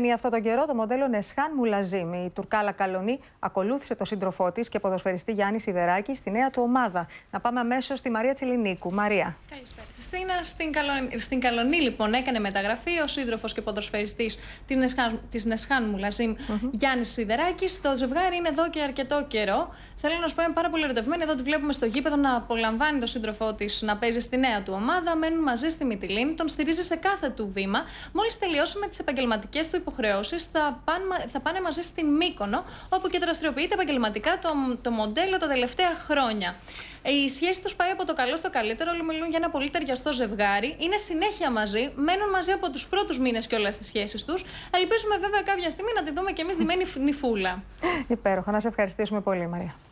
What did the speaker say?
Παραμένει αυτό τον καιρό το μοντέλο Νεσχάν Μουλαζίμ. Η Τουρκάλα Καλονή ακολούθησε το σύντροφό της και ποδοσφαιριστή Γιάννη Σιδεράκη στη νέα του ομάδα. Να πάμε αμέσως στη Μαρία Τσιλινίκου. Μαρία. Καλησπέρα. Χριστίνα, στην, Καλονή, στην Καλονή λοιπόν έκανε μεταγραφή ο σύντροφος και ποδοσφαιριστής της Νεσχάν, της Μουλαζίμ mm -hmm. Γιάννη Σιδεράκη. Το ζευγάρι είναι εδώ και αρκετό καιρό. Θέλω να σου πω, είναι πάρα πολύ ερωτευμένη. Εδώ τη βλέπουμε στο γήπεδο να απολαμβάνει το σύντροφό της να παίζει στη νέα του ομάδα. Μένουν μαζί στη Μιτιλίνη, τον στηρίζει σε κάθε του βήμα. Μόλις τελειώσουμε τις επαγγελματικές του υποχρεώσεις υποχρεώσει θα, πάνε, θα πάνε μαζί στην Μύκονο, όπου και δραστηριοποιείται επαγγελματικά το, το μοντέλο τα τελευταία χρόνια. Η σχέση τους πάει από το καλό στο καλύτερο. Όλοι μιλούν για ένα πολύ ταιριαστό ζευγάρι. Είναι συνέχεια μαζί, μένουν μαζί από τους πρώτους μήνες και όλα στις σχέσεις τους. Ελπίζουμε βέβαια κάποια στιγμή να τη δούμε και εμεί διμένη νυφούλα. Υπέροχα. Να σε ευχαριστήσουμε πολύ, Μαρία.